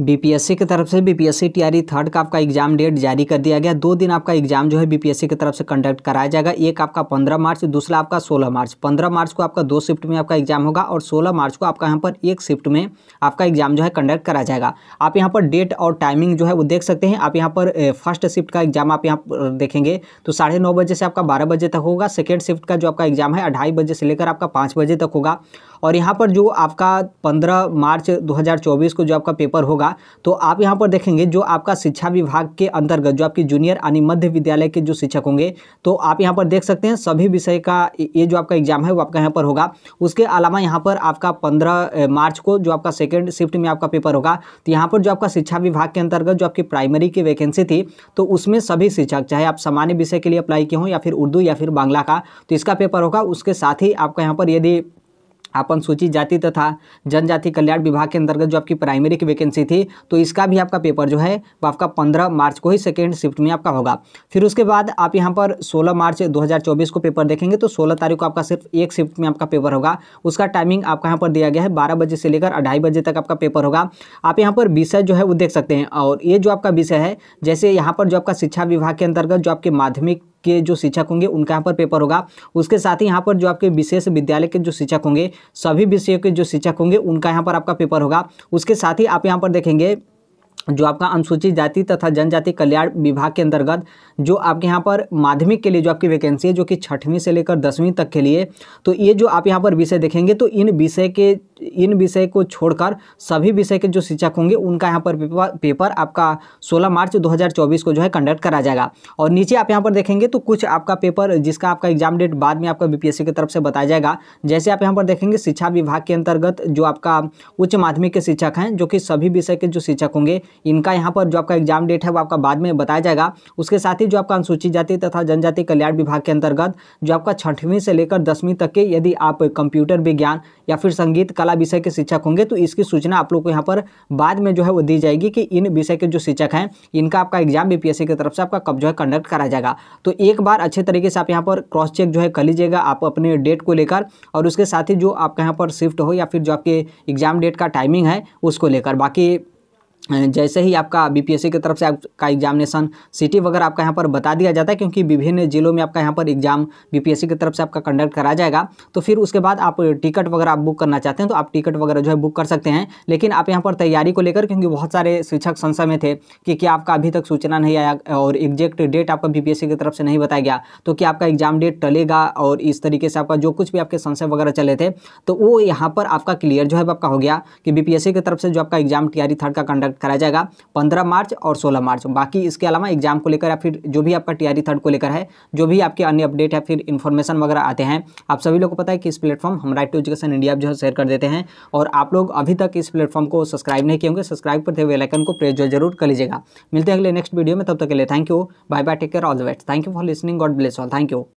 BPSC की तरफ से बीपीएससी टीआरई थर्ड का आपका एग्जाम डेट जारी कर दिया गया दो दिन आपका एग्जाम जो है बीपीएससी की तरफ से कंडक्ट कराया जाएगा एक आपका 15 मार्च दूसरा आपका 16 मार्च 15 मार्च को आपका दो शिफ्ट में आपका एग्जाम होगा और 16 मार्च को आपका यहाँ पर एक शिफ्ट में आपका एग्जाम जो है कंडक्ट कराया जाएगा आप यहाँ पर डेट और टाइमिंग जो है वो देख सकते हैं आप यहाँ पर फर्स्ट शिफ्ट का एग्जाम आप यहाँ पर देखेंगे तो साढ़े बजे से आपका बारह बजे तक होगा सेकेंड शिफ्ट का जो आपका एग्जाम है अढ़ाई बजे से लेकर आपका पाँच बजे तक होगा और यहाँ पर जो आपका 15 मार्च 2024 को जो आपका पेपर होगा तो आप यहाँ पर देखेंगे जो आपका शिक्षा विभाग के अंतर्गत जो आपकी जूनियर यानी मध्य विद्यालय के जो शिक्षक होंगे तो आप यहाँ पर देख सकते हैं सभी विषय का ये जो आपका एग्जाम है वो आपका यहाँ पर होगा उसके अलावा यहाँ पर आपका पंद्रह मार्च को जो आपका सेकेंड शिफ्ट में आपका पेपर होगा तो यहाँ पर जो आपका शिक्षा विभाग के अंतर्गत जो आपकी प्राइमरी की वैकेंसी थी तो उसमें सभी शिक्षक चाहे आप सामान्य विषय के लिए अप्लाई किए हों या फिर उर्दू या फिर बांग्ला का तो इसका पेपर होगा उसके साथ ही आपका यहाँ पर यदि आप अनुसूचित जाति तथा जनजाति कल्याण विभाग के अंतर्गत जो आपकी प्राइमरी की वैकेंसी थी तो इसका भी आपका पेपर जो है वो आपका पंद्रह मार्च को ही सेकेंड शिफ्ट में आपका होगा फिर उसके बाद आप यहाँ पर सोलह मार्च दो को पेपर देखेंगे तो सोलह तारीख को आपका सिर्फ एक शिफ्ट में आपका पेपर होगा उसका टाइमिंग आपका यहाँ पर दिया गया है बारह बजे से लेकर अढ़ाई बजे तक आपका पेपर होगा आप यहाँ पर विषय जो है वो देख सकते हैं और ये जो आपका विषय है जैसे यहाँ पर जो आपका शिक्षा विभाग के अंतर्गत जो आपके माध्यमिक के जो शिक्षक होंगे उनका यहाँ पर पेपर होगा उसके साथ ही यहाँ पर जो आपके विशेष विद्यालय के जो शिक्षक होंगे सभी विषयों के जो शिक्षक होंगे उनका यहाँ पर आपका पेपर होगा उसके साथ ही आप यहाँ पर देखेंगे जो आपका अनुसूचित जाति तथा जनजाति कल्याण विभाग के अंतर्गत जो आपके यहाँ पर माध्यमिक के लिए जो आपकी वैकेंसी है जो कि छठवीं से लेकर दसवीं तक के लिए तो ये जो आप यहाँ पर विषय देखेंगे तो इन विषय के इन विषय को छोड़कर सभी विषय के जो शिक्षक होंगे उनका यहाँ पर पेपर पेपर आपका 16 मार्च 2024 को जो है कंडक्ट करा जाएगा और नीचे आप यहाँ पर देखेंगे तो कुछ आपका पेपर जिसका आपका एग्जाम डेट बाद में आपका बीपीएससी की तरफ से बताया जाएगा जैसे आप यहाँ पर देखेंगे शिक्षा विभाग के अंतर्गत जो आपका उच्च माध्यमिक के शिक्षक हैं जो कि सभी विषय के जो शिक्षक होंगे इनका यहाँ पर जो आपका एग्जाम डेट है वो आपका बाद में बताया जाएगा उसके साथ ही जो आपका अनुसूचित जाति तथा जनजाति कल्याण विभाग के अंतर्गत जो आपका छठवीं से लेकर दसवीं तक के यदि आप कंप्यूटर विज्ञान या फिर संगीत का कला विषय के शिक्षक होंगे तो इसकी सूचना आप लोग को यहाँ पर बाद में जो है वो दी जाएगी कि इन विषय के जो शिक्षक हैं इनका आपका एग्जाम बी की तरफ से आपका कब जो है कंडक्ट कराया जाएगा तो एक बार अच्छे तरीके से आप यहाँ पर क्रॉस चेक जो है कर लीजिएगा आप अपने डेट को लेकर और उसके साथ ही जो आपका यहाँ पर शिफ्ट हो या फिर जो आपके एग्जाम डेट का टाइमिंग है उसको लेकर बाकी जैसे ही आपका बीपीएससी की तरफ से आपका एग्जामिनेशन सिटी वगैरह आपका यहाँ पर बता दिया जाता है क्योंकि विभिन्न जिलों में आपका यहाँ पर एग्जाम बीपीएससी की तरफ से आपका कंडक्ट करा जाएगा तो फिर उसके बाद आप टिकट वगैरह आप बुक करना चाहते हैं तो आप टिकट वगैरह जो है बुक कर सकते हैं लेकिन आप यहाँ पर तैयारी को लेकर क्योंकि बहुत सारे शिक्षक संस्था में थे कि क्या आपका अभी तक सूचना नहीं आया और एग्जैक्ट डेट आपका बी की तरफ से नहीं बताया गया तो क्या आपका एग्जाम डेट टलेगा और इस तरीके से आपका जो कुछ भी आपके संशय वगैरह चले थे तो वो यहाँ पर आपका क्लियर जो है आपका हो गया कि बी की तरफ से जो आपका एग्जाम टी थर्ड का कंडक्ट कराया जाएगा पंद्रह मार्च और सोलह मार्च बाकी इसके अलावा एग्जाम को लेकर या फिर जो भी आपका टी थर्ड को लेकर है जो भी आपके अन्य अपडेट या फिर इन्फॉर्मेशन वगैरह आते हैं आप सभी लोग को पता है कि इस प्लेटफॉर्म हम राइट टू एजुकेशन इंडिया जो है शेयर कर देते हैं और आप लोग अभी तक इस प्लेटफॉर्म को सब्सक्राइब नहीं किए होंगे सब्सक्राइब करते हुए वेलाइकन को प्रेस जो जरूर कर लीजिएगा मिलते हैं अगले नेक्स्ट वीडियो में तब तक के लिए thank you bye bye take care all the best thank you for listening God bless all thank you